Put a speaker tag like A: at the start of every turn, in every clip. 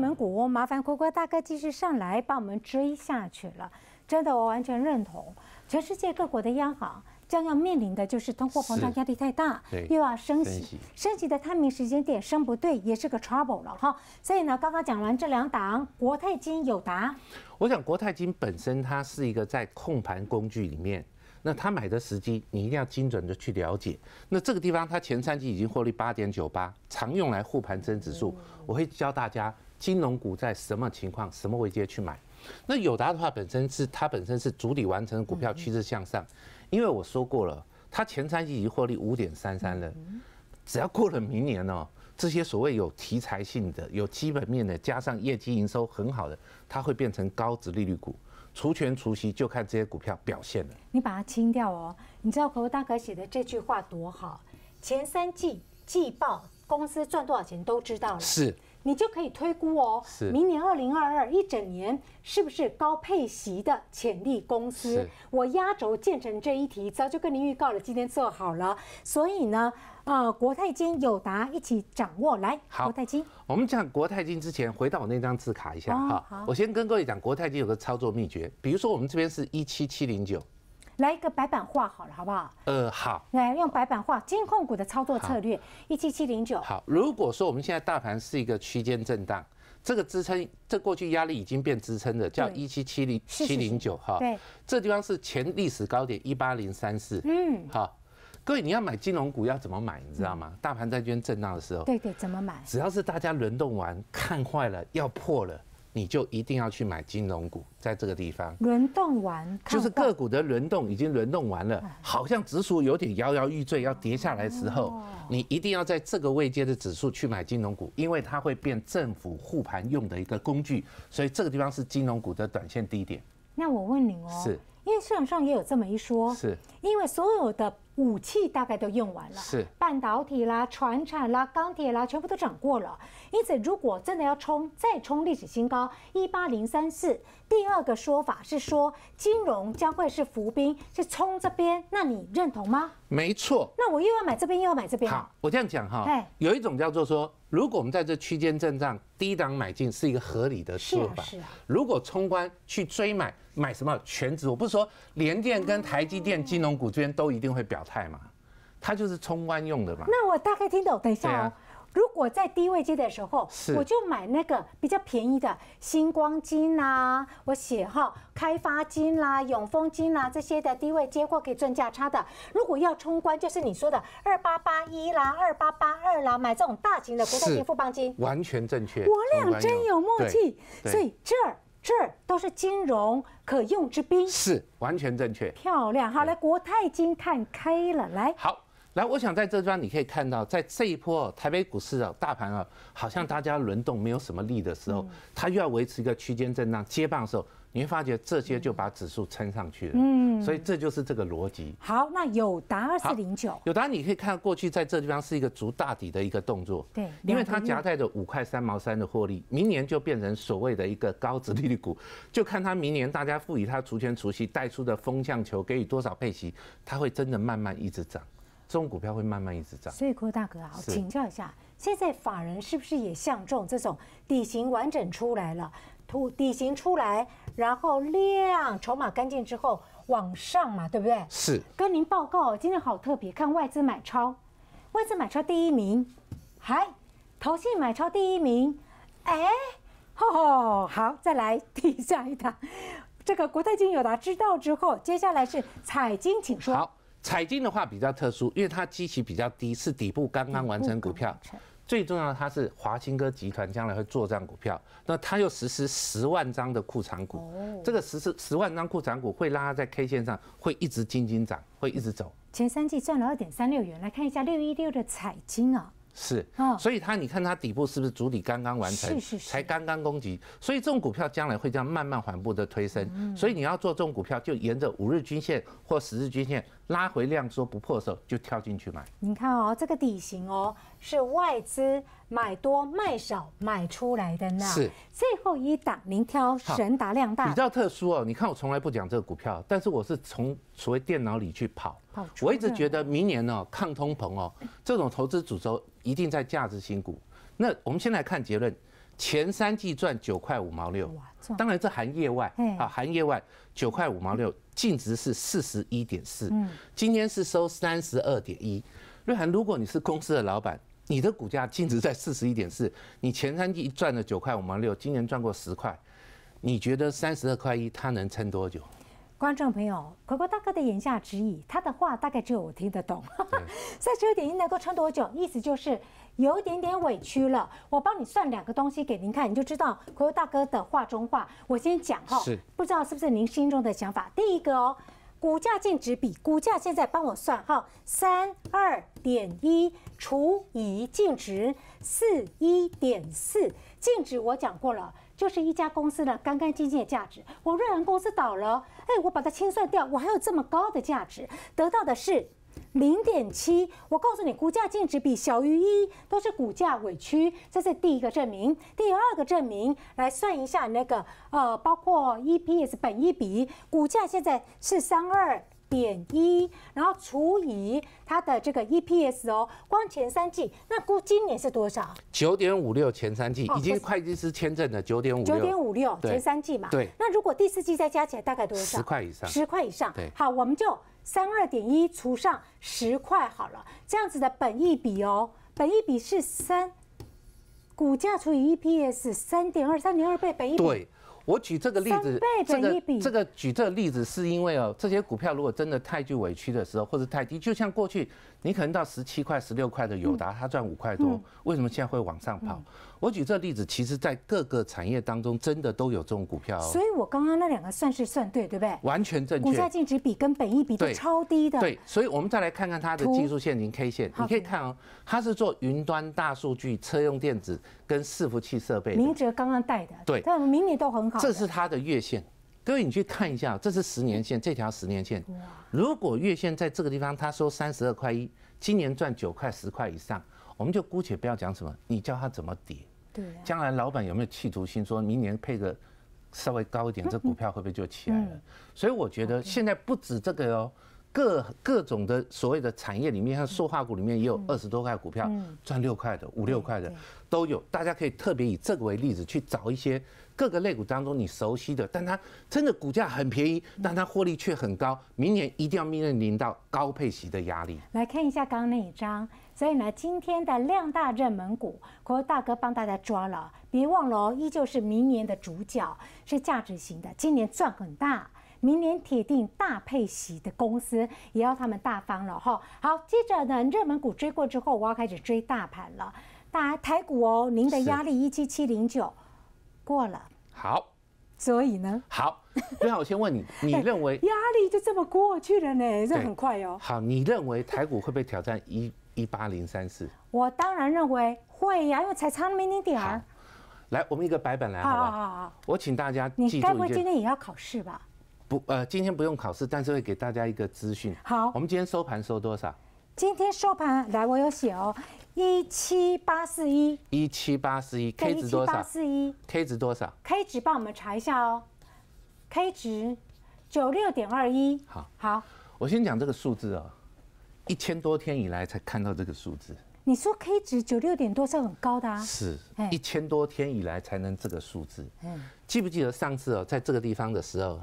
A: 蒙古麻烦乖乖大哥继续上来帮我们追下去了，真的我完全认同。全世界各国的央行将要面临的就是通货膨胀压力太大，又要升息，升息的探明时间点升不对也是个 trouble 了哈。所以呢，刚刚讲完这两档，国泰金有答。
B: 我想国泰金本身它是一个在控盘工具里面，那它买的时机你一定要精准的去了解。那这个地方它前三季已经获利八点九八，常用来护盘增指数，我会教大家。金融股在什么情况、什么位机去买？那友达的话本身是它本身是主力完成股票趋势向上，因为我说过了，它前三季已获利五点三三了。只要过了明年哦，这些所谓有题材性的、有基本面的，加上业绩营收很好的，它会变成高值利率股，除权除息就看这些股票表现了。
A: 你把它清掉哦，你知道可口大哥写的这句话多好，前三季季报。公司赚多少钱都知道了，是你就可以推估哦。是，明年二零二二一整年是不是高配息的潜力公司？我压轴建成这一题，早就跟你预告了，今天做好了。所以呢，呃，国泰金、友达一起掌握来。好，国泰金。
B: 我们讲国泰金之前，回到我那张字卡一下哈。好，我先跟各位讲，国泰金有个操作秘诀，比如说我们这边是一七七零九。
A: 来一个白板画好了，好不好？呃，好。来用白板画金控股的操作策略，一七七零九。
B: 好，如果说我们现在大盘是一个区间震荡，这个支撑，这过去压力已经变支撑的，叫一七七零七零九，哈，对。这地方是前历史高点一八零三四，嗯，好。各位，你要买金融股要怎么买？你知道吗？大盘在圈震荡的时候，对
A: 对，怎么买？只
B: 要是大家轮动完，看坏了要破了。你就一定要去买金融股，在这个地方
A: 轮动完，就
B: 是个股的轮动已经轮动完了，好像指数有点摇摇欲坠要跌下来的时候，你一定要在这个位接的指数去买金融股，因为它会变政府护盘用的一个工具，所以这个地方是金融股的短线低点。
A: 那我问你哦，是，因为市场上也有这么一说，是，因为所有的。武器大概都用完了，是半导体啦、船产啦、钢铁啦，全部都涨过了。因此，如果真的要冲再冲历史新高一八零三四，第二个说法是说金融将会是伏兵，是冲这边，那你认同吗？
B: 没错。
A: 那我又要买这边，又要买这边。好，
B: 我这样讲哈，有一种叫做说。如果我们在这区间震荡低档买进是一个合理的做法。是啊，如果冲关去追买买什么全值，我不是说联电跟台积电金融股之边都一定会表态嘛，它就是冲关用的嘛。那
A: 我大概听懂，等一下哦。如果在低位接的时候，我就买那个比较便宜的星光金啦，我写哈开发金啦、永丰金啦这些的低位接货可以赚价差的。如果要冲关，就是你说的二八八一啦、二八八二啦，买这种大型的国泰金富邦金，完
B: 全正确。我俩真有默契，所以
A: 这这都是金融
B: 可用之兵，是完全正确，
A: 漂亮。好，来国泰金看 K 了，来。
B: 好。来，我想在这方你可以看到，在这一波台北股市啊，大盘啊，好像大家轮动没有什么力的时候，它又要维持一个区间震荡接棒的时候，你会发觉这些就把指数撑上去了。嗯，所以这就是这个逻辑。
A: 好，那友达二四零
B: 九，友达你可以看过去在这地方是一个足大底的一个动作。对，因为它夹带着五块三毛三的获利，明年就变成所谓的一个高值利率股，就看它明年大家赋予它除权除息带出的风向球给予多少配息，它会真的慢慢一直涨。这种股票会慢慢一直涨，所以
A: 郭大哥啊，请教一下，现在法人是不是也像中这种底型完整出来了，底型出来，然后量筹码干净之后往上嘛，对不对？是。跟您报告，今天好特别，看外资买超，外资买超第一名，还，投信买超第一名，哎，吼吼，好，再来第下一档。这个国泰君友达知道之后，接下来是彩金，请说。
B: 彩金的话比较特殊，因为它基期比较低，是底部刚刚完成股票。最重要，它是华新哥集团将来会做这样股票，那它又实施十万张的库藏股。这个实施十万张库藏股会拉在 K 线上会一直轻轻涨，会一直走。
A: 前三季赚了二点三六元，来看一下六一六的彩金啊。
B: 是哦、所以它你看它底部是不是主体刚刚完成？是是是，才刚刚攻击，所以这种股票将来会这样慢慢缓步的推升。所以你要做这种股票，就沿着五日均线或十日均线。拉回量说不破手就跳进去买。
A: 你看哦，这个底型哦是外资买多卖少买出来的那。是。最后一档您挑神达量大。比较
B: 特殊哦，你看我从来不讲这个股票，但是我是从所谓电脑里去跑。
A: 跑。我一直觉得
B: 明年呢抗通膨哦，这种投资主轴一定在价值新股。那我们先来看结论，前三季赚九块五毛六，当然这含业外，啊含业外九块五毛六。净值是四十一点四，嗯，今天是收三十二点一。瑞涵，如果你是公司的老板，你的股价净值在四十一点四，你前三季赚了九块五毛六，今年赚过十块，你觉得三十二块一它能撑多久？
A: 观众朋友，果果大哥的言下之意，他的话大概只有我听得懂，十二点一能够撑多久，意思就是。有一点点委屈了，我帮你算两个东西给您看，你就知道国油大哥的话中话。我先讲哈，不知道是不是您心中的想法。第一个哦，股价净值比，股价现在帮我算哈，三二点一除以净值四一点四，净值我讲过了，就是一家公司呢干干净净的价值。我瑞安公司倒了，哎，我把它清算掉，我还有这么高的价值，得到的是。零点七，我告诉你，股价净值比小于一都是股价委屈，这是第一个证明。第二个证明，来算一下那个呃，包括 EPS 本益比，股价现在是三二点一，然后除以它的这个 EPS 哦，光前三季那估今年是多少？
B: 九点五六前三季已经会计师签证的九点五九点五六前三季嘛？对。
A: 那如果第四季再加起来，大概多少？十块以上。十块以上。对。好，我们就。三二点一除上十块好了，这样子的本一比哦，本一比是三，股价除以 EPS 三点二，三点二倍本一比。对，
B: 我举这个例子，三倍本益比。这个举这例子是因为哦，这些股票如果真的太具委屈的时候，或者太低，就像过去。你可能到十七块、十六块的友达，它赚五块多，为什么现在会往上跑？我举这例子，其实，在各个产业当中，真的都有这种股票。所以
A: 我刚刚那两个算是算对，对不对？
B: 完全正确。股价净
A: 值比跟本益比都超低的。对，
B: 所以我们再来看看它的技术线型 K 线，你可以看哦，它是做云端大数据、车用电子跟伺服器设备。明哲刚刚带的，对，但明年都很好。这是它的月线。各位，你去看一下，这是十年线，这条十年线，如果月线在这个地方，它收三十二块一，今年赚九块十块以上，我们就姑且不要讲什么，你教他怎么跌？对，将来老板有没有企图心，说明年配个稍微高一点，这股票会不会就起来了？所以我觉得现在不止这个哦。各各种的所谓的产业里面，像塑化股里面也有二十多块股票，赚六块的、五六块的都有。大家可以特别以这个为例子去找一些各个类股当中你熟悉的，但它真的股价很便宜，但它获利却很高，明年一定要面临到高配息的压力。
A: 来看一下刚刚那一张，所以呢，今天的量大热门股，国大哥帮大家抓了，别忘了，依旧是明年的主角是价值型的，今年赚很大。明年铁定大配息的公司也要他们大方了哈。好，接着呢，热门股追过之后，我要开始追大盘了。大台股哦，您的压力一七七零九过了。好，所以呢？
B: 好，那我先问你，你认为压
A: 力就这么过去了呢？这很快哦。
B: 好，你认为台股会不会挑战一一八零三四？
A: 我当然认为会呀，因为才差么一点儿。
B: 来，我们一个白板来，好不好？我请大家记住你该不会今天
A: 也要考试吧？
B: 不，呃，今天不用考试，但是会给大家一个资讯。好，我们今天收盘收多少？
A: 今天收盘来，我有写哦，一七八四一，
B: 一七八四一，K 值多少？八四一，K 值多少
A: ？K 值帮我们查一下哦。K 值九六点二一。
B: 好，好，我先讲这个数字哦，一千多天以来才看到这个数字。
A: 你说 K 值九六点多是很高的啊？
B: 是，一千多天以来才能这个数字。嗯，记不记得上次哦，在这个地方的时候？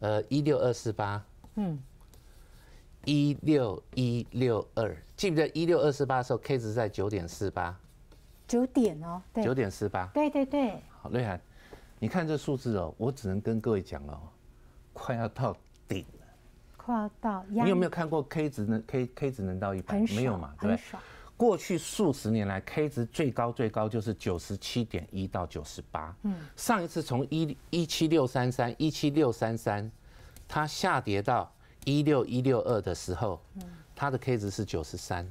B: 呃，一六二四八，嗯，一六一六二，记不记得一六二四八的时候，K 值在九点四八，
A: 九点哦，对，九点四八，对对对。
B: 好，瑞涵，你看这数字哦，我只能跟各位讲哦，快要到顶了，
A: 快要到。你有没有
B: 看过 K 值能 K K 值能到一百？没有嘛，对不对？过去数十年来，K 值最高最高就是九十七点一到九十八。嗯，上一次从一一七六三三一七六三三，它下跌到一六一六二的时候，它的 K 值是九十三。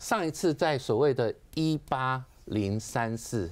B: 上一次在所谓的一八零三四，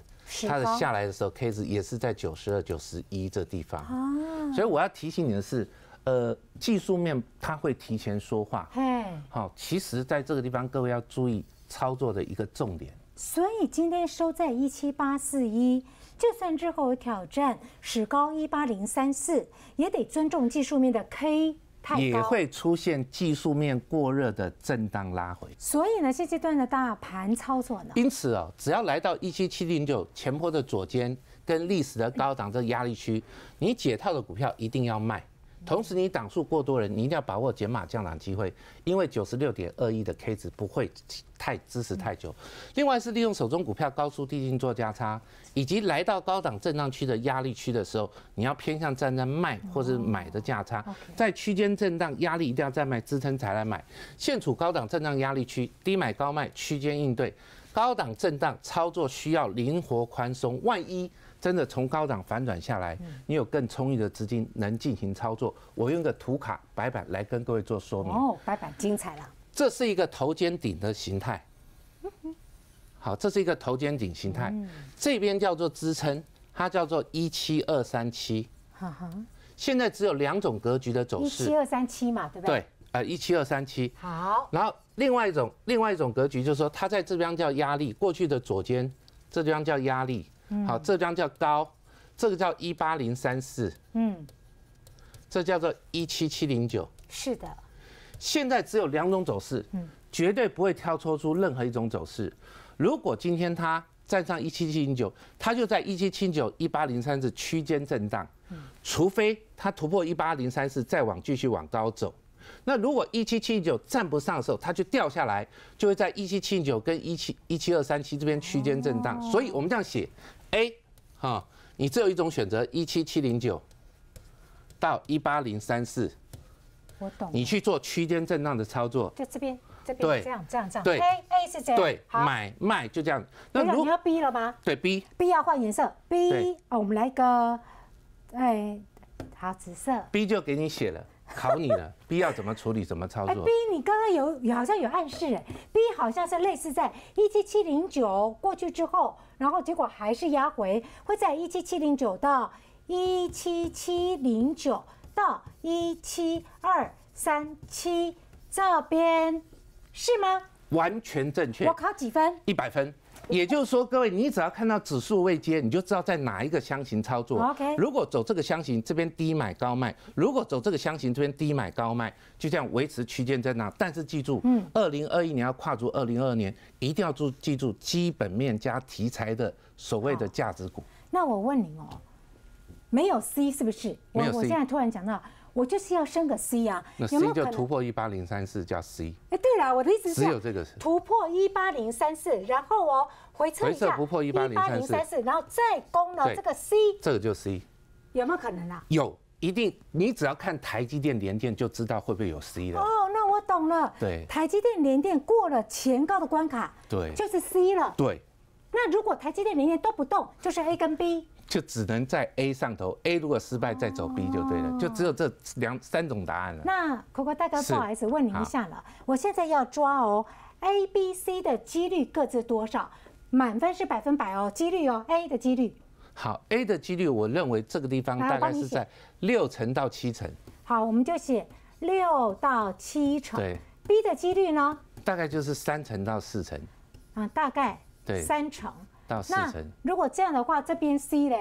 B: 它的下来的时候，K 值也是在九十二、九十一这地方。啊，所以我要提醒你的是，呃，技术面它会提前说话。嗯，好，其实在这个地方，各位要注意。操作的一个重点，
A: 所以今天收在一七八四一，就算之后有挑战史高一八零三四，也得尊重技术面的 K 太高，也会
B: 出现技术面过热的震荡拉回。
A: 所以呢，现阶段的大盘操作呢？
B: 因此哦，只要来到一七七零九前坡的左肩跟历史的高档这压力区，你解套的股票一定要卖。同时，你档数过多人，你一定要把握减码降档机会，因为九十六点二亿的 K 值不会太支持太久。另外是利用手中股票高速递进做价差，以及来到高档震荡区的压力区的时候，你要偏向站在卖或者买的价差，在区间震荡压力一定要在卖支撑才来买。现处高档震荡压力区，低买高卖区间应对高档震荡操作需要灵活宽松，万一。真的从高涨反转下来，你有更充裕的资金能进行操作。我用个图卡白板来跟各位做说明。哦，
A: 白板精彩了。
B: 这是一个头肩顶的形态。好，这是一个头肩顶形态。这边叫做支撑，它叫做一七二三七。哈哈。现在只有两种格局的走势。一七二
A: 三七嘛，对不对？对，
B: 呃，一七二三七。
A: 好。然
B: 后另外一种，另外一种格局就是说，它在这边叫压力。过去的左肩，这地方叫压力。好，这张叫高，这个叫一八零三四，嗯，这叫做一七七零九，是的，现在只有两种走势，嗯，绝对不会挑抽出任何一种走势。如果今天它站上一七七零九，它就在一七七九一八零三四区间震荡，嗯，除非它突破一八零三四再往继续往高走。那如果一七七九站不上的时候，它就掉下来，就会在一七七九跟一七一七二三七这边区间震荡。所以，我们这样写。A，哈，你只有一种选择，一七七零九到一八零三四，我懂。你去做区间震荡的操作，
A: 就这边，这边，对，这样，这样，这样。对 A，A 是这样，对，买
B: 卖就这样。那你要 B 了吗？对，B。
A: B 要换颜色，B 哦，我们来一个，哎，好，紫色。
B: B 就给你写了。考你了，B 要怎么处理，怎么操作？B，
A: 你刚刚有好像有暗示，哎，B 好像是类似在一七七零九过去之后，然后结果还是压回，会在一七七零九到一七七零九到一七二三七这边，是
B: 吗？完全正确。我考几分？一百分。也就是说，各位，你只要看到指数未接，你就知道在哪一个箱型操作。OK，如果走这个箱型，这边低买高卖；如果走这个箱型，这边低买高卖，就这样维持区间在那。但是记住，嗯，二零二一年要跨足二零二二年，一定要注记住基本面加题材的所谓的价值股。
A: 那我问您哦，没有 C 是不是？我我现在突然讲到。我就是要升个 C 啊，有没有突
B: 破一八零三四加 C？
A: 哎，对了，我的意思是，只有这个是突破一八零三四，然后我回撤一下，回撤不破
B: 一八零三四，
A: 然后再攻了这个 C，这个就 C，有没有可能啊？
B: 有，一定，你只要看台积电连电就知道会不会有 C 了。哦，
A: 那我懂了，对，台积电连电过了前高的关卡，对，就是 C 了。对，那如果台积电连电都不动，就是 A 跟 B。
B: 就只能在 A 上投，A 如果失败再走 B 就对了，就只有这两三种答案了。
A: 那可可大哥不好意思问您一下了，我现在要抓哦，A、B、C 的几率各自多少？满分是百分百哦，几率哦，A 的几率。
B: 好，A 的几率我认为这个地方大概是在六成到七成。
A: 好，我们就写六到七成。对。B 的几率呢？
B: 大概就是三成到四成。
A: 啊，大概。对。三成。到四成。如果这样的话，这边 C 呢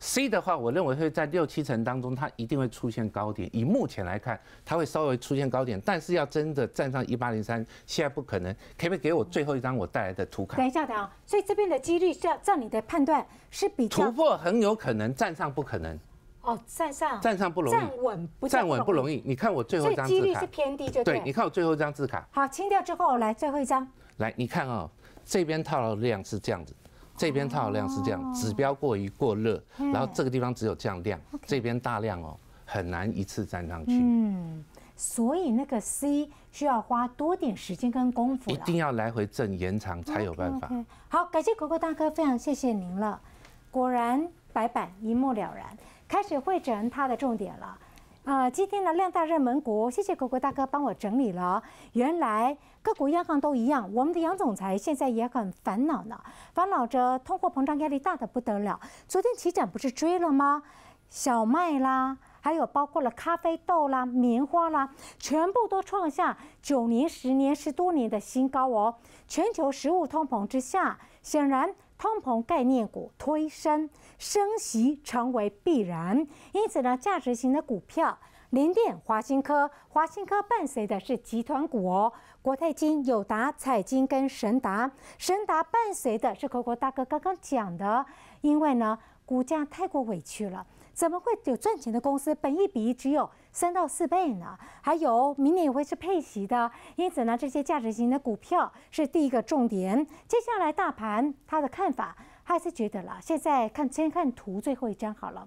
B: ？C 的话，我认为会在六七成当中，它一定会出现高点。以目前来看，它会稍微出现高点，但是要真的站上一八零三，现在不可能。可不可以给我最后一张我带来的图卡？等
A: 一下等啊！所以这边的几率，要照你的判断，
B: 是比较突破很有可能，站上不可能。
A: 哦，站上站上不容易，站稳
B: 不站稳不容易。你看我最后一张字卡。几率是偏低。对，你看我最后一张字卡。
A: 好，清掉之后来最后一张。
B: 来，你看啊，这边套的量是这样子。这边套量是这样，指标过于过热，然后这个地方只有降量，这边大量哦，很难一次站上去。
A: 嗯，所以那个 C 需要花多点时间跟功夫，一定
B: 要来回震延长才有办法。
A: 好，感谢果果大哥，非常谢谢您了。果然白板一目了然，开始会整它的重点了。啊，今天的量大热门股，谢谢果果大哥帮我整理了。原来各国央行都一样，我们的杨总裁现在也很烦恼呢，烦恼着通货膨胀压力大的不得了。昨天起涨不是追了吗？小麦啦，还有包括了咖啡豆啦、棉花啦，全部都创下九年、十年、十多年的新高哦。全球食物通膨之下，显然。通膨概念股推升，升息成为必然。因此呢，价值型的股票，联电、华新科、华新科伴随的是集团股哦，国泰金、友达、彩金跟神达，神达伴随的是国国大哥刚刚讲的，因为呢。股价太过委屈了，怎么会有赚钱的公司本一比一只有三到四倍呢？还有明年也会是配息的，因此呢，这些价值型的股票是第一个重点。接下来大盘，他的看法还是觉得了。现在看，先看图最后一张好了。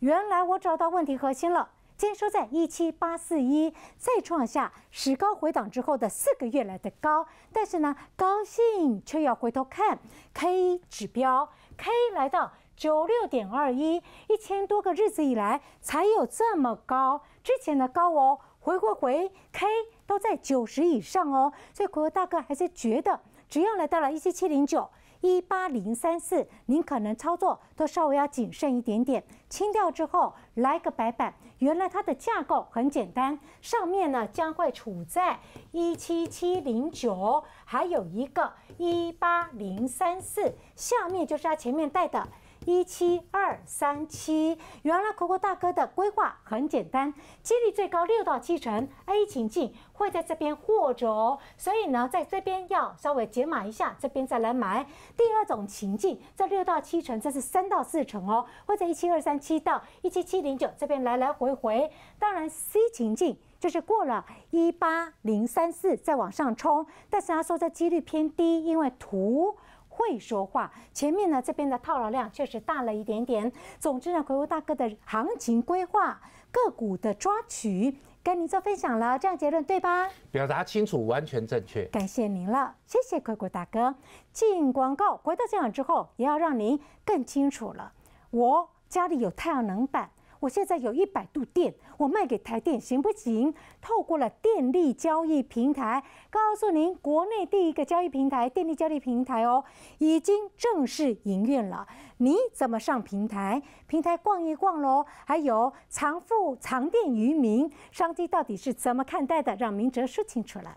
A: 原来我找到问题核心了，今天说在一七八四一，再创下史高回档之后的四个月来的高。但是呢，高兴却要回头看 K 指标，K 来到。九六点二一，一千多个日子以来才有这么高。之前的高哦，回回回 K 都在九十以上哦。所以，国位大哥还是觉得，只要来到了一七七零九、一八零三四，您可能操作都稍微要谨慎一点点。清掉之后来个白板，原来它的架构很简单，上面呢将会处在一七七零九，还有一个一八零三四，下面就是它前面带的。一七二三七，原来 Coco 大哥的规划很简单，几率最高六到七成，A 情境会在这边握着，所以呢，在这边要稍微解码一下，这边再来买。第二种情境，在六到七成，这是三到四成哦，会在一七二三七到一七七零九这边来来回回。当然，C 情境就是过了一八零三四再往上冲，但是他说这几率偏低，因为图。会说话，前面呢这边的套牢量确实大了一点点。总之呢，奎花大哥的行情规划、个股的抓取，跟您做分享了，这样结论对吧？
B: 表达清楚，完全正确。感
A: 谢您了，谢谢奎花大哥。进广告，回到现场之后也要让您更清楚了。我家里有太阳能板。我现在有一百度电，我卖给台电行不行？透过了电力交易平台，告诉您，国内第一个交易平台——电力交易平台哦，已经正式营运了。你怎么上平台？平台逛一逛喽。还有，藏富藏电于民，商机到底是怎么看待的？让明哲说清楚了。